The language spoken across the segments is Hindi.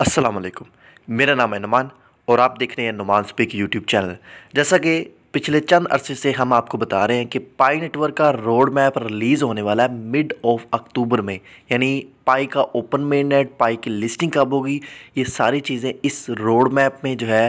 अस्सलाम वालेकुम मेरा नाम है नुमान और आप देख रहे हैं नुमान स्पीक यूट्यूब चैनल जैसा कि पिछले चंद अरसे से हम आपको बता रहे हैं कि पाई नेटवर्क का रोड मैप रिलीज़ होने वाला है मिड ऑफ अक्टूबर में यानी पाई का ओपन मेन नेट पाई की लिस्टिंग कब होगी ये सारी चीज़ें इस रोड मैप में जो है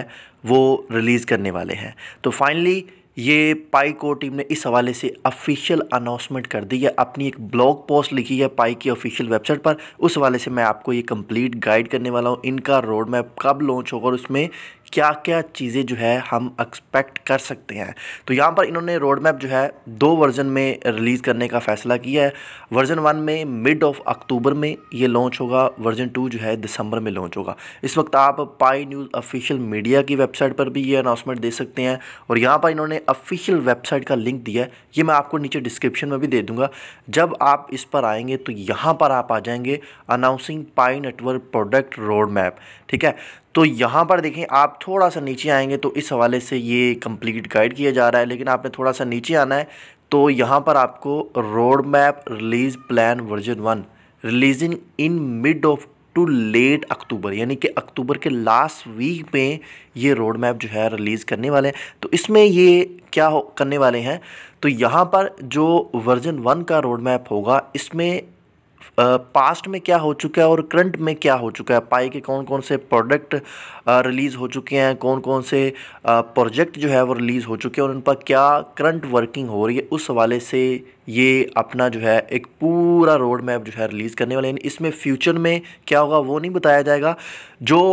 वो रिलीज़ करने वाले हैं तो फाइनली ये पाई को टीम ने इस हवाले से ऑफिशियल अनाउंसमेंट कर दी है अपनी एक ब्लॉग पोस्ट लिखी है पाई की ऑफिशियल वेबसाइट पर उस हवाले से मैं आपको ये कंप्लीट गाइड करने वाला हूँ इनका रोड मैप कब लॉन्च होगा और उसमें क्या क्या चीज़ें जो है हम एक्सपेक्ट कर सकते हैं तो यहाँ पर इन्होंने रोड मैप जो है दो वर्जन में रिलीज़ करने का फ़ैसला किया है वर्जन वन में मिड ऑफ अक्टूबर में ये लॉन्च होगा वर्जन टू जो है दिसंबर में लॉन्च होगा इस वक्त आप पाई न्यूज़ ऑफिशियल मीडिया की वेबसाइट पर भी ये अनाउंसमेंट दे सकते हैं और यहाँ पर इन्होंने ऑफिशियल वेबसाइट का लिंक दिया है ये मैं आपको नीचे डिस्क्रिप्शन में भी दे दूँगा जब आप इस पर आएँगे तो यहाँ पर आप आ जाएंगे announcing pi network product road map ठीक है तो यहाँ पर देखें आप थोड़ा सा नीचे आएंगे तो इस हवाले से ये कंप्लीट गाइड किया जा रहा है लेकिन आपने थोड़ा सा नीचे आना है तो यहाँ पर आपको road map release plan version one releasing in mid of to late October यानी कि अक्टूबर के लास्ट वीक में ये रोड मैप जो है रिलीज़ करने वाले हैं तो इसमें ये क्या हो करने वाले हैं तो यहाँ पर जो वर्जन वन का रोड मैप होगा इसमें पास्ट में क्या हो चुका है और करंट में क्या हो चुका है पाई के कौन कौन से प्रोडक्ट रिलीज़ हो चुके हैं कौन कौन से प्रोजेक्ट जो है वो रिलीज़ हो चुके हैं और उन पर क्या करंट वर्किंग हो रही है उस हवाले से ये अपना जो है एक पूरा रोड मैप जो है रिलीज़ करने वाले हैं इसमें फ्यूचर में क्या होगा वो नहीं बताया जाएगा जो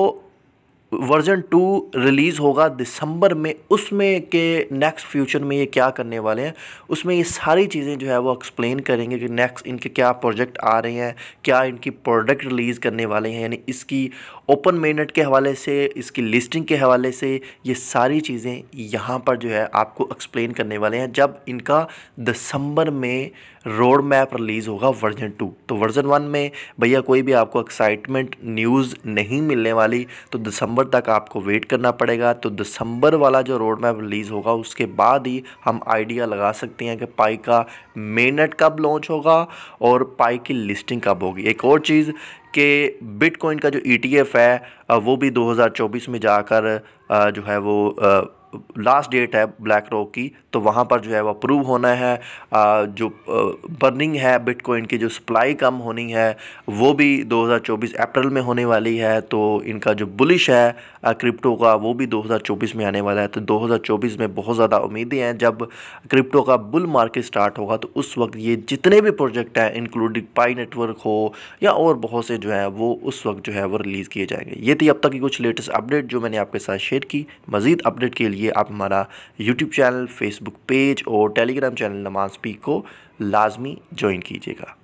वर्जन टू रिलीज़ होगा दिसंबर में उसमें के नेक्स्ट फ्यूचर में ये क्या करने वाले हैं उसमें ये सारी चीज़ें जो है वो एक्सप्लेन करेंगे कि नेक्स्ट इनके क्या प्रोजेक्ट आ रहे हैं क्या इनकी प्रोडक्ट रिलीज़ करने वाले हैं यानी इसकी ओपन मेनट के हवाले से इसकी लिस्टिंग के हवाले से ये सारी चीज़ें यहाँ पर जो है आपको एक्सप्लेन करने वाले हैं जब इनका दिसंबर में रोड मैप रिलीज़ होगा वर्जन टू तो वर्जन वन में भैया कोई भी आपको एक्साइटमेंट न्यूज़ नहीं मिलने वाली तो दिसंबर दिसंबर तक आपको वेट करना पड़ेगा तो दिसंबर वाला जो रोड मैप रिलीज़ होगा उसके बाद ही हम आइडिया लगा सकते हैं कि पाई का मेनट कब लॉन्च होगा और पाई की लिस्टिंग कब होगी एक और चीज़ के बिटकॉइन का जो ई e है वो भी 2024 में जाकर जो है वो लास्ट डेट है ब्लैक रॉक की तो वहाँ पर जो है वो अप्रूव होना है जो बर्निंग है बिटकॉइन की जो सप्लाई कम होनी है वो भी 2024 अप्रैल में होने वाली है तो इनका जो बुलिश है क्रिप्टो का वो भी 2024 में आने वाला है तो 2024 में बहुत ज़्यादा उम्मीदें हैं जब क्रिप्टो का बुल मार्केट स्टार्ट होगा तो उस वक्त ये जितने भी प्रोजेक्ट हैं इंक्लूडिंग पाई नेटवर्क हो या और बहुत से जो है वो उस वक्त जो है वो रिलीज़ किए जाएंगे ये थी अब तक की कुछ लेटेस्ट अपडेट जो मैंने आपके साथ शेयर की मज़ीद अपडेट के लिए लिए आप हमारा यूट्यूब चैनल फेसबुक पेज और टेलीग्राम चैनल नमाज पी को लाजमी ज्वाइन कीजिएगा